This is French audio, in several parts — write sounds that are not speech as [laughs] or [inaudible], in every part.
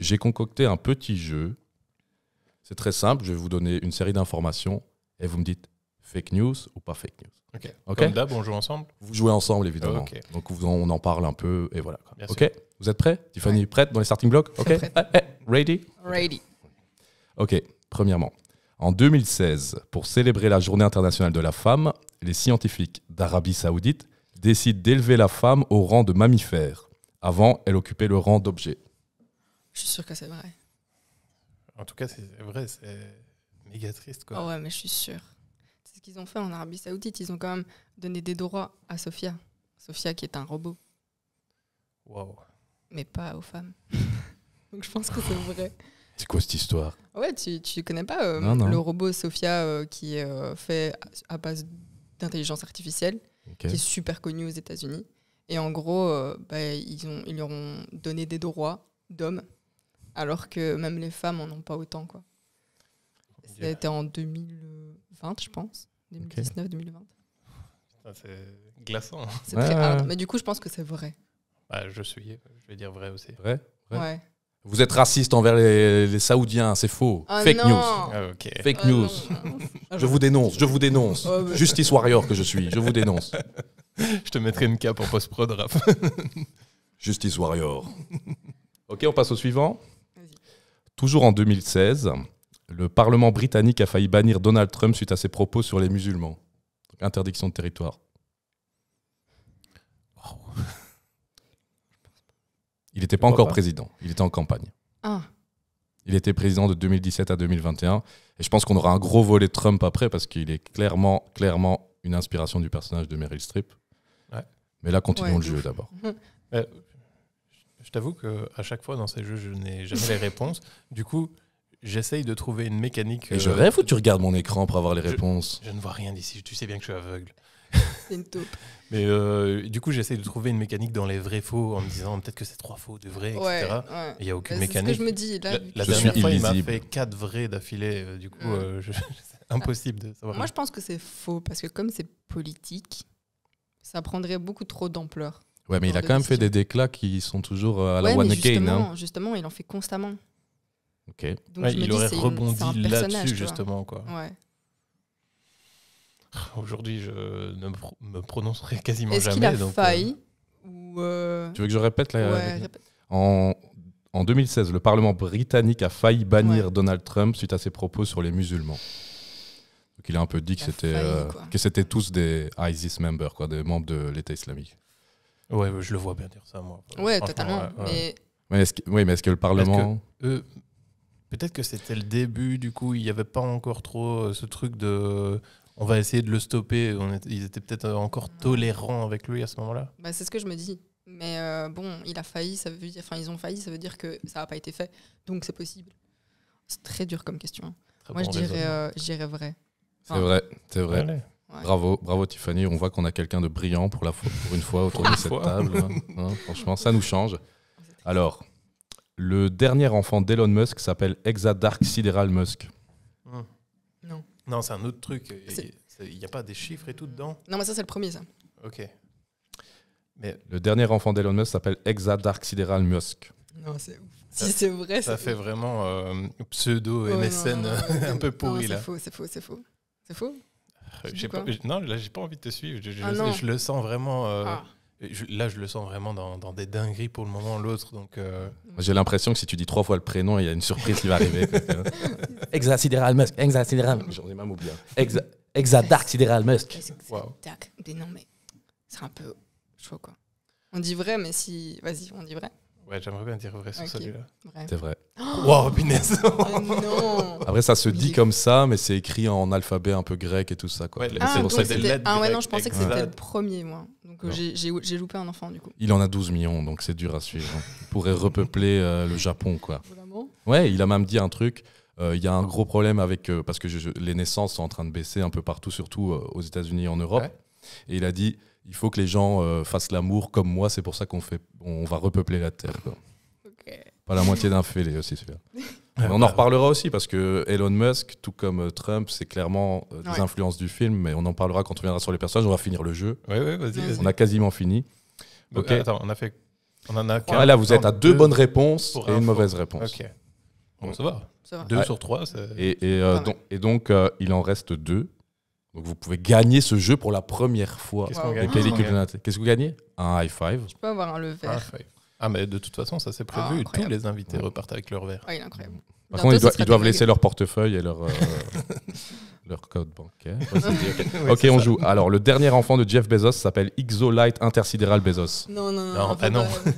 j'ai concocté un petit jeu. C'est très simple, je vais vous donner une série d'informations et vous me dites fake news ou pas fake news. Ok. Comme on joue ensemble Vous jouez ensemble, évidemment. Donc on en parle un peu et voilà. ok Vous êtes prêts Tiffany, prête dans les starting blocks Ok ah, eh, Ready Ready. Ok, premièrement. En 2016, pour célébrer la Journée internationale de la femme, les scientifiques d'Arabie saoudite décident d'élever la femme au rang de mammifère. Avant, elle occupait le rang d'objet. Je suis sûre que c'est vrai. En tout cas, c'est vrai, c'est méga triste. Quoi. Oh ouais, mais je suis sûr. C'est ce qu'ils ont fait en Arabie Saoudite. Ils ont quand même donné des droits à Sofia. Sofia qui est un robot. Waouh. Mais pas aux femmes. [laughs] Donc je pense que c'est vrai. C'est quoi cette histoire Ouais, tu, tu connais pas euh, le robot Sofia euh, qui est euh, fait à, base d'intelligence artificielle, qui est super connu aux États-Unis. Et en gros, bah, ils, ont, ils leur ont donné des droits d'hommes alors que même les femmes en ont pas autant. Quoi. C'était en 2020, je pense. 2019-2020. C'est glaçant. Hein. C'est très Mais du coup, je pense que c'est vrai. Bah, je suis, je vais dire vrai aussi. Vrai, Vous êtes raciste envers les, Saoudiens, c'est faux. Ah Fake news. Ah, Fake ah news. je vous dénonce, je vous dénonce. Justice warrior que je suis, je vous dénonce. [laughs] je te mettrai une cape en post-prod, Raph. Justice warrior. ok, on passe au suivant. Toujours en 2016, le Parlement britannique a failli bannir Donald Trump suite à ses propos sur les musulmans. interdiction de territoire. Il n'était pas encore président, il était en campagne. Ah. Il était président de 2017 à 2021. Et je pense qu'on aura un gros volet Trump après parce qu'il est clairement, clairement une inspiration du personnage de Meryl Streep. Mais là, continuons le jeu d'abord. Euh, je t'avoue qu'à chaque fois dans ces jeux, je n'ai jamais les réponses. Du coup, j'essaye de trouver une mécanique. Et je euh, rêve ou tu regardes mon écran pour avoir les réponses Je ne vois rien d'ici. Tu sais bien que je suis aveugle. C'est une taupe. [laughs] Mais euh, du coup, j'essaye de trouver une mécanique dans les vrais faux en me disant peut-être que c'est trois faux, deux vrais, etc. Il n'y a aucune mécanique. Bah, ce que je me dis. Là, la, dernière fois, il m'a fait quatre vrais d'affilée. Euh, du coup, [laughs] c'est impossible de savoir. Moi, je pense que c'est faux parce que comme c'est politique, ça prendrait beaucoup trop d'ampleur. Ouais, mais il a quand même fait des déclats qui sont toujours euh, à la one again. Hein. Justement, il en fait constamment. Ok. Donc il aurait rebondi là-dessus, justement. Quoi. Ouais. Ah, aujourd'hui, je ne me prononcerai quasiment jamais. Est-ce qu'il a euh, failli euh, Tu veux que je répète la... Ouais, répète. En... 2016, le Parlement britannique a failli bannir Donald Trump suite à ses propos sur les musulmans. Donc il a un peu dit que c'était, que c'était tous des ISIS members, quoi, des membres de l'État islamique. Ouais, je le vois bien dire ça, moi. Oui, totalement. Mais... est-ce que, oui, mais est-ce que le Parlement. Peut-être que c'était le début, du coup, il n'y avait pas encore trop euh, ce truc de on va essayer de le stopper. ils étaient peut-être euh, encore tolérants avec lui à ce moment-là. Bah, c'est ce que je me dis. Mais euh, bon, il a failli, ça veut dire, enfin, ils ont failli, ça veut dire que ça n'a pas été fait. Donc c'est possible. C'est très dur comme question. Moi, je, dirais, vrai. c'est vrai, c'est vrai. Bravo, bravo Tiffany. On voit qu'on a quelqu'un de brillant pour, la pour une fois autour de cette table. Hein. [laughs] Hein, franchement, ça nous change. Alors, le dernier enfant d'Elon Musk s'appelle Hexadark Sidéral Musk. Hum. Non. Non, c'est un autre truc. Il n'y a pas des chiffres et tout dedans Non, mais ça, c'est le premier, ça. Ok. Mais le dernier enfant d'Elon Musk s'appelle Hexadark Sidéral Musk. Non, c'est si c'est vrai, ça fait vraiment euh, pseudo MSN [laughs] un peu pourri là. C'est faux, c'est faux, c'est faux. C'est faux pas, non, là, j'ai pas envie de te suivre. Je, ah le sens vraiment. Euh, ah. là, je le sens vraiment dans, des dingueries pour le moment l'autre. Donc, euh, j'ai l'impression que si tu dis trois fois le prénom, il y a une surprise qui va arriver. [laughs] Exasidéral Musk, Exasidéral. J'en ai même oublié. Exa, Dark Sidéral Musk. non, mais c'est un peu chaud, quoi. On dit vrai, mais si. Vas-y, on dit vrai. Ouais, j'aimerais bien dire vrai sur celui-là. C'est vrai. Waouh, [gasps] punaise [laughs] ah non Après, ça se dit comme ça, mais c'est écrit en alphabet un peu grec et tout ça. Quoi. ah, ah ouais, non, je pensais que c'était le premier, moi. Donc j'ai loupé un enfant, du coup. Il en a 12 millions, donc c'est dur à suivre. Hein. il pourrait repeupler euh, le Japon, quoi. ouais, il a même dit un truc. Euh, il y a un gros problème avec. Euh, parce que les naissances sont en train de baisser un peu partout, surtout aux États-Unis et en Europe. Et il a dit il faut que les gens euh, fassent l'amour comme moi, c'est pour ça qu'on fait, on va repeupler la Terre. Pas la moitié d'un fêlé aussi, celui on en bah, reparlera aussi parce que Elon Musk, tout comme euh, Trump, c'est clairement euh, des influences du film, mais on en parlera quand on reviendra sur les personnages. On va finir le jeu. vas-y, On a quasiment fini. Bah, attends, on a fait. On en a ah, là, vous êtes à deux, bonnes réponses et une mauvaise réponse. ça va. Ça Deux sur trois. Et, et, donc, et donc il en reste deux. Donc vous pouvez gagner ce jeu pour la première fois. Qu'est-ce qu'on gagne Qu'est-ce que vous gagnez Un high five. Je peux avoir un lever Ah, ah mais de toute façon, ça c'est prévu. Ah, Tous les invités repartent avec leur verre. Oui ah, il incroyable. Par contre, ils, doivent, laisser leur portefeuille et leur, euh, [laughs] leur code bancaire. [laughs] ok, on joue. Alors, le dernier enfant de Jeff Bezos s'appelle Ixolite Intersidéral Bezos. Non, non, non. non,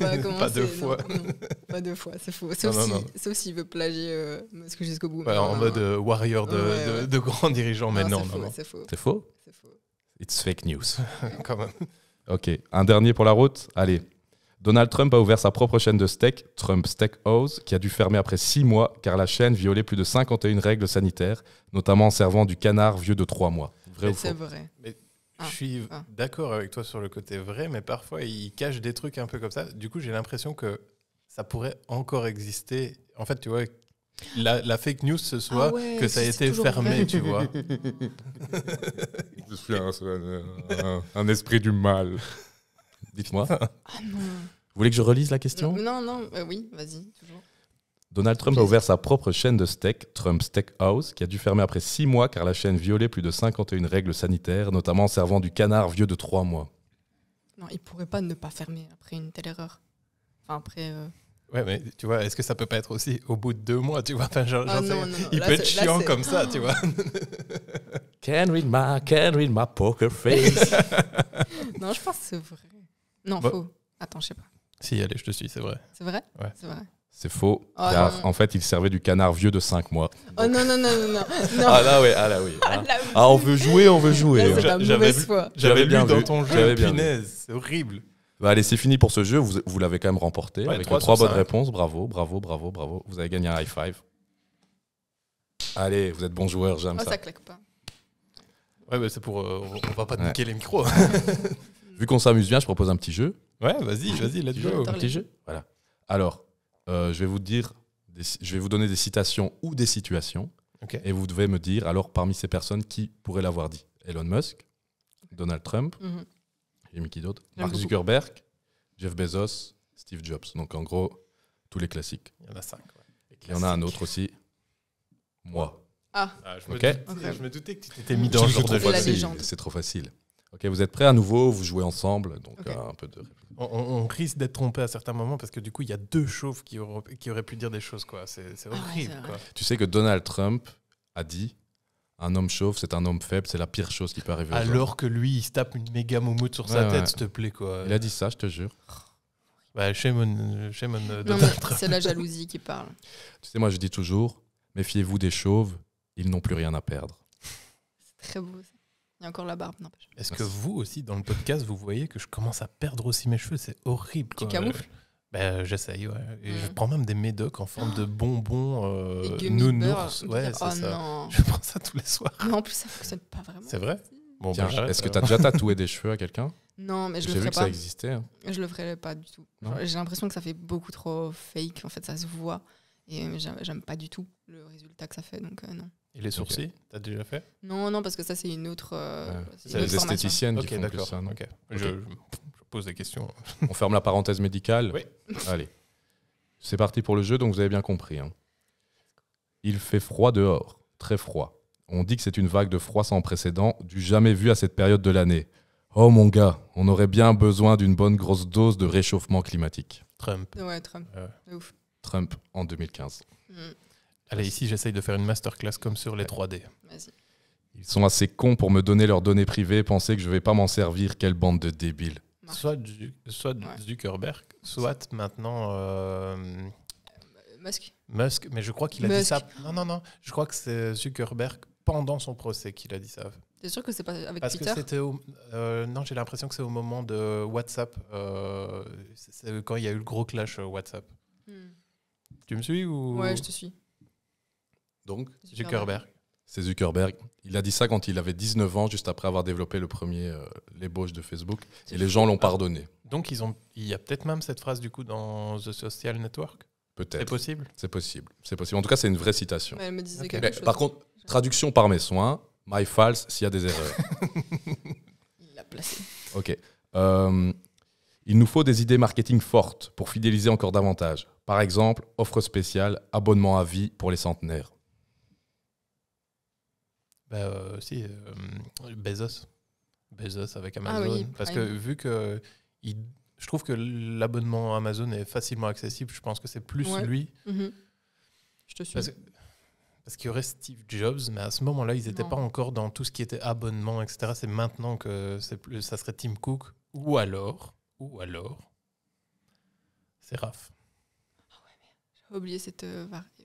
ah Pas, [laughs] deux fois. pas deux fois, c'est faux. Sauf s'il si, veut plagier euh, jusqu'au bout. en mode euh, warrior de, grand dirigeant, de, grands dirigeants maintenant. C'est faux. C'est faux. faux It's fake news. Quand même. Ok, un dernier pour la route. Allez. Donald Trump a ouvert sa propre chaîne de steak, Trump House, qui a dû fermer après six mois car la chaîne violait plus de 51 règles sanitaires, notamment en servant du canard vieux de trois mois. C'est vrai. Ah, je suis ah. d'accord avec toi sur le côté vrai, mais parfois il cache des trucs un peu comme ça. Du coup, j'ai l'impression que ça pourrait encore exister. En fait, tu vois, la, fake news ce soit ah que ça a été fermé, tu vois. [laughs] Je suis un esprit du mal. Dites-moi. Ah, ah non. Vous voulez que je relise la question Non, non, euh, oui, vas-y, toujours. Donald Trump a ouvert sa propre chaîne de steak, Trump Steak House, qui a dû fermer après six mois car la chaîne violait plus de 51 règles sanitaires, notamment en servant du canard vieux de trois mois. Non, il pourrait pas ne pas fermer après une telle erreur. Enfin, après. Euh, ouais, mais tu vois, est-ce que ça peut pas être aussi au bout de deux mois, tu vois ah Il peut être chiant comme ça, tu ah. vois. read my, can read my poker face. [laughs] Non, je pense que c'est vrai. Non, bah. faux. Attends, je sais pas. Si, allez, je te suis, c'est vrai. C'est vrai ouais. C'est vrai. C'est faux, oh, car en fait, il servait du canard vieux de 5 mois. Oh non, non, non, non, non. [laughs] Ah, ah là, oui, ah là, oui. Ah, ah, on veut jouer, on veut jouer. J'avais J'avais lu dans ton jeu, punaise, c'est horrible. Bah allez, c'est fini pour ce jeu. Vous, vous l'avez quand même remporté avec trois, bonnes réponses. Bravo, bravo, bravo, bravo. Vous avez gagné un high five. Allez, vous êtes bon joueur, j'aime oh, ça. ça claque pas. Ouais, mais c'est pour. Euh, on va pas te niquer les micros. [laughs] Vu qu'on s'amuse bien, je propose un petit jeu. Ouais, vas-y, vas-y, let's go. Un petit jeu. Voilà. Alors, euh, je vais vous dire, je vais vous donner des citations ou des situations, et vous devez me dire alors parmi ces personnes qui pourraient l'avoir dit. Elon Musk, Donald Trump, mm -hmm. qui d'autre Mark Zuckerberg, Jeff Bezos, Steve Jobs. Donc en gros, tous les classiques. Il y en a cinq. Il y en a un autre aussi. Moi. Ah. ah je, me doutais, que tu t'étais mis dans le genre de C'est trop facile vous êtes prêts à nouveau, vous jouez ensemble, donc euh, On, risque d'être trompés à certains moments parce que du coup, il y a deux chauves qui, auraient pu dire des choses, quoi. C'est ah horrible, Tu sais que Donald Trump a dit un homme chauve, c'est un homme faible, c'est la pire chose qui peut arriver. Alors que lui, il se tape une méga moumoute sur sa tête, s'il te plaît, quoi. Il a dit ça, je te jure. Bah, euh, C'est la [laughs] jalousie qui parle. Tu sais, moi, je dis toujours, méfiez-vous des chauves, ils n'ont plus rien à perdre. C'est très beau, il y a encore la barbe, Est-ce que vous aussi, dans le podcast, vous voyez que je commence à perdre aussi mes cheveux C'est horrible. Tu camoufles ben, J'essaye, ouais. je mm. prends même des médocs en forme de oh. bonbons euh, nounours. Oh non. [laughs] Je prends ça tous les soirs. en plus, ça fonctionne pas vraiment. C'est vrai bon, ben, Est-ce que euh. tu as déjà [laughs] tatoué des cheveux à quelqu'un non, mais je le ferais pas. ça existait. Hein. Je le ferais pas du tout. J'ai l'impression que ça fait beaucoup trop fake. En fait, ça se voit. Et euh, j'aime pas du tout le résultat que ça fait. Donc, euh, non. Et les sourcils, t'as déjà fait Non, non, parce que ça, c'est une autre. C'est les esthéticiennes qui ça. Je, pose des questions. [laughs] On ferme la parenthèse médicale. Oui. [laughs] Allez. C'est parti pour le jeu, donc vous avez bien compris. Hein. Il fait froid dehors, très froid. On dit que c'est une vague de froid sans précédent, du jamais vu à cette période de l'année. Oh mon gars, on aurait bien besoin d'une bonne grosse dose de réchauffement climatique. Trump. Ouais, Trump. Trump en 2015. Hum. Allez, ici, j'essaye de faire une masterclass comme sur les 3D. Ils sont assez cons pour me donner leurs données privées, penser que je ne vais pas m'en servir. Quelle bande de débiles. Soit, soit Zuckerberg, soit maintenant. Euh, Musk. Musk, mais je crois qu'il a dit ça. Non, non, non. Je crois que c'est Zuckerberg pendant son procès qu'il a dit ça. C'est sûr que c'est pas avec Parce Twitter que c'était euh, non, j'ai l'impression que c'est au moment de WhatsApp, euh, c'est quand il y a eu le gros clash WhatsApp. Hmm. Tu me suis ou Ouais, je te suis. Donc Zuckerberg. C'est Zuckerberg. Il a dit ça quand il avait 19 ans, juste après avoir développé le premier ébauche l'ébauche de Facebook. Et les gens l'ont pardonné. Donc ils ont, il y a peut-être même cette phrase du coup dans The Social Network Peut-être. C'est possible C'est possible. C'est possible. En tout cas, c'est une vraie citation. Par contre, traduction par mes soins, my false, s'il y a des erreurs. [laughs] il l'a placé. Ok. Euh, il nous faut des idées marketing fortes pour fidéliser encore davantage. Par exemple, offre spéciale, abonnement à vie pour les centenaires. Bah, euh, si, euh, Bezos. Bezos avec ah Amazon. parce que vu que je trouve que l'abonnement Amazon est facilement accessible, je pense que c'est plus lui. Mhm. Je te suis. Parce, qu'il y aurait Steve Jobs, mais à ce moment-là, ils n'étaient pas encore dans tout ce qui était abonnement, etc. C'est maintenant que plus, ça serait Tim Cook. Ou alors, ou alors, c'est Raph. Ah ouais, oublié cette euh, variété.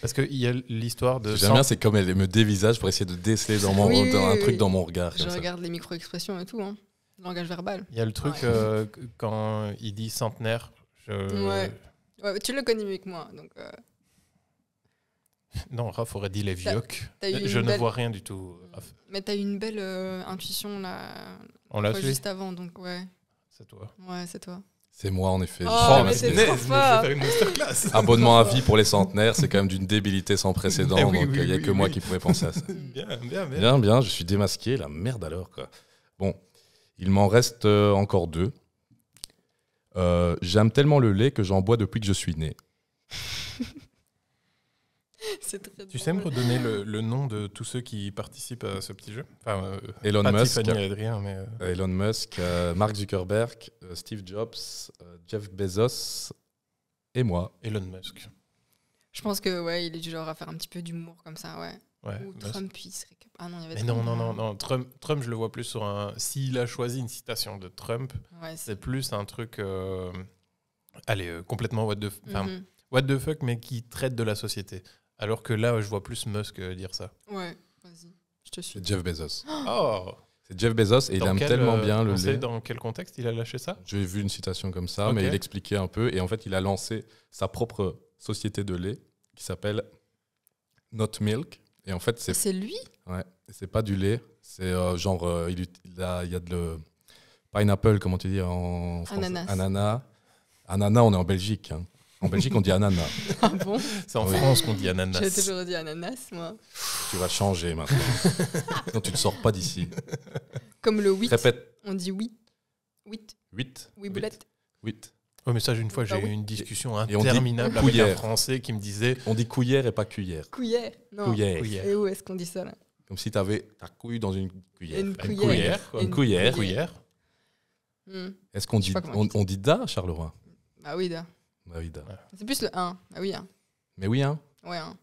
Parce qu'il y a l'histoire de. J'aime bien, c'est comme elle me dévisage pour essayer de déceler dans mon, un truc dans mon regard. Je regarde les micro-expressions et tout, hein. langage verbal. Il y a le truc euh, quand il dit centenaire. Je... Ouais. tu le connais mieux que moi. Donc, euh. Non, Raph aurait dit les vieux. Je ne vois rien du tout. Mais t'as eu une belle euh, intuition là. On l'a Juste avant, donc ouais. C'est toi. Ouais, c'est toi. C'est moi, en effet. Oh, [laughs] Abonnement à vie pour les centenaires, c'est quand même d'une débilité sans précédent. Eh donc, il n'y a que moi qui pouvais penser à ça. [laughs] bien, bien, bien. Bien, bien, je suis démasqué. La merde alors, quoi. Bon, il m'en reste euh, encore deux. Euh, j'aime tellement le lait que j'en bois depuis que je suis né. [laughs] [laughs] tu sais me redonner le, nom de tous ceux qui participent à ce petit jeu euh, euh. Euh, Elon, Musk, Adrien, mais Elon Musk, Mark Zuckerberg, Steve Jobs, Jeff Bezos et moi. Elon Musk. Je pense que ouais, il est du genre à faire un petit peu d'humour comme ça, ouais. ouais Trump, puisse Ah non, il y avait non, non, non, Trump, je le vois plus sur un. S'il a choisi une citation de Trump, c'est... plus un truc. Allez, complètement what the. Mhm. What the fuck, mais qui traite de la société. Alors que là, je vois plus Musk euh, dire ça. Ouais, vas-y, je te suis. C'est Jeff Bezos. [gasps] Oh, oh C'est Jeff Bezos et il aime tellement euh, bien le. Tu sais dans quel contexte il a lâché ça J'ai vu une citation comme ça, mais il expliquait un peu. Et en fait, il a lancé sa propre société de lait qui s'appelle Not Milk. Et en fait, c'est. C'est lui Ouais. C'est pas du lait. C'est euh, genre. il, il y a de le. Pineapple, comment tu dis en français Ananas. Ananas. Ananas, on est en Belgique. Hein. En Belgique, on dit ananas. Ah bon C'est en France qu'on dit ananas. J'ai toujours dit ananas, moi. Tu vas changer maintenant. [laughs] non, tu ne sors pas d'ici. Comme le 8. Répète. On dit oui. 8. 8. Oui, boulette. 8. Oui, mais ça, une fois, bah j'ai eu une discussion interminable avec un Français qui me disait. On dit couillère et pas cuillère. Couillère, non. Couillère. Et où est-ce qu'on dit ça, là Comme si tu avais ta couille dans une cuillère. Une cuillère. Une cuillère. Une couillère. Hmm. Est-ce qu'on dit, on, dit da, Charleroi Ah oui, da. C'est plus le 1. Ah Mais oui, 1. Mais oui, hein. Ouais, 1.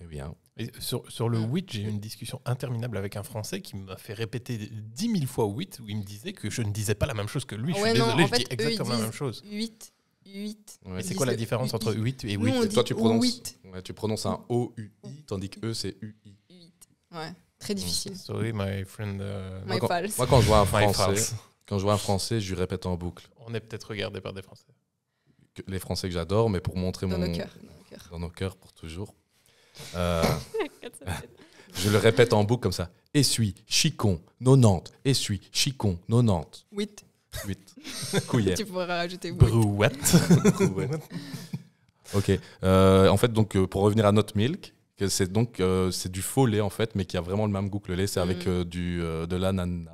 Mais oui, 1. Et sur, sur, le 8, j'ai eu une discussion interminable avec un Français qui m'a fait répéter 10 000 fois 8, où il me disait que je ne disais pas la même chose que lui. Ouais, je suis désolé, je dis exactement la même chose. 8. 8. Ouais, c'est quoi la différence entre 8 et 8 Nous, Toi, tu prononces, ouais, tu prononces un O-U-I, tandis que E, c'est U-I. 8. Ouais, très difficile. Mm. Sorry, my friend. Euh, my moi, quand, moi, je vois un [laughs] Français, quand je vois un Français, je lui répète en boucle. On est peut-être regardé par des Français les Français que j'adore, mais pour montrer mon. Nos dans nos cœurs. pour toujours. Euh, [laughs] je le répète en boucle comme ça. Essuie, chicon, nonante Essuie, chicon, nonante 8. 8. [laughs] Couillère. Tu pourras rajouter [laughs] Brouette. ok. Euh, en fait, donc, euh, pour revenir à notre milk, c'est donc c'est du faux lait en fait, mais qui a vraiment le même goût que le lait. C'est avec mm. du, de l'ananas.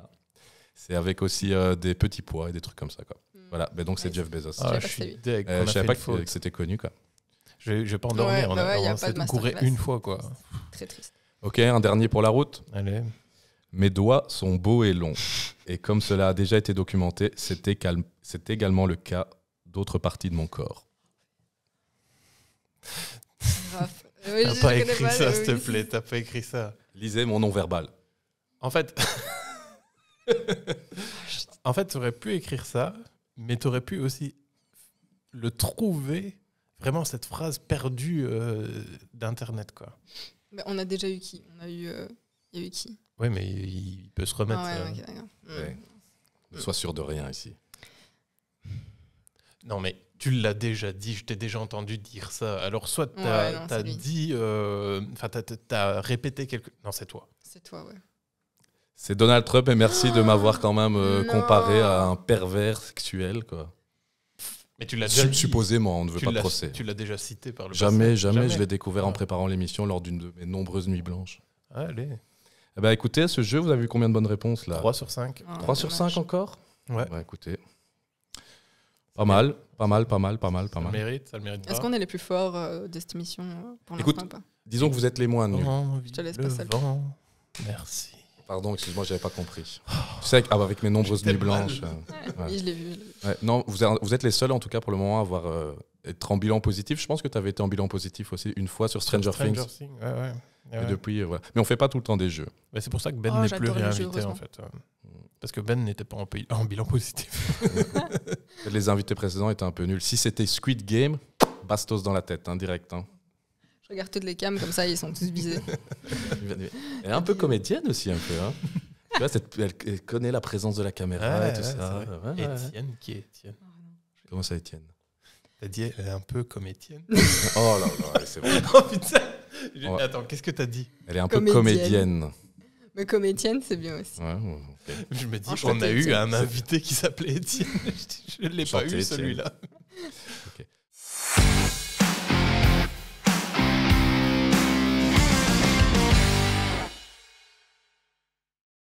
C'est avec aussi des petits pois et des trucs comme ça. Quoi. Voilà, mais ben donc c'est Jeff Bezos. Ah, je ne euh, savais pas que, c'était connu. Quoi. Je, vais pas endormir. dormir, on a ouais, de couré une fois. Quoi. Très triste. Ok, un dernier pour la route. Mes doigts sont beaux et longs. Et comme cela a déjà été documenté, c'est également le cas d'autres parties de mon corps. T'as pas écrit ça, s'il te plaît. T'as pas écrit ça. Lisez mon nom verbal. En fait, [laughs] en fait, aurais pu écrire ça mais tu aurais pu aussi le trouver, vraiment cette phrase perdue euh, d'Internet. quoi. on a déjà eu qui On a eu, euh, il y a eu qui Oui, mais il peut se remettre. Ah euh, sois sûr de rien ici. Non, mais tu l'as déjà dit, je t'ai déjà entendu dire ça. Alors, soit tu as, dit, enfin, répété quelque. Non, c'est toi. C'est toi, ouais. C'est Donald Trump et merci de m'avoir quand même euh, comparé à un pervers sexuel. Quoi. Mais tu l'as déjà Supposément, on ne veut pas de procès. Tu l'as déjà cité par le Jamais, jamais, je l'ai découvert en préparant l'émission lors d'une de mes nombreuses nuits blanches. Allez, Eh ben, écoutez, ce jeu, vous avez vu combien de bonnes réponses là 3 sur 5. 3 ah, sur 5 encore Ouais. Bah, écoutez. Pas mal, pas mal, pas mal, pas mal, pas Ça le mérite, ça le mérite Est-ce qu'on est les plus forts euh, de cette émission euh, pour Écoute, Disons que vous êtes les moins nuls. Je te laisse le Merci. Pardon, excuse-moi, j'avais pas compris. Tu sais, avec, mes nombreuses nuits blanches. non, vous, êtes les seuls, en tout cas, pour le moment, à avoir, euh, être en bilan positif. Je pense que tu avais été en bilan positif aussi une fois sur Stranger, Things. Ouais, depuis, euh, Mais on fait pas tout le temps des jeux. Mais c'est pour ça que Ben oh, n'est plus réinvité, en fait. Euh, parce que Ben n'était pas en, bilan positif. [laughs] les invités précédents étaient un peu nuls. Si c'était Squid Game, bastos dans la tête, hein, direct. Hein regarde toutes les cams comme ça, ils sont tous visés. [laughs] elle est un peu comédienne aussi, un peu. Hein. tu vois, elle, connaît la présence de la caméra et tout ça. Étienne, qui est Étienne oh, Comment ça, Étienne T'as dit elle est un peu comme Étienne Oh là là, c'est vrai. putain Attends, qu'est-ce que t'as dit Elle est un peu comédienne. Mais comédienne, c'est bien aussi. Je me dis, on a eu un invité qui s'appelait Étienne. [laughs] Je ne l'ai pas eu celui-là.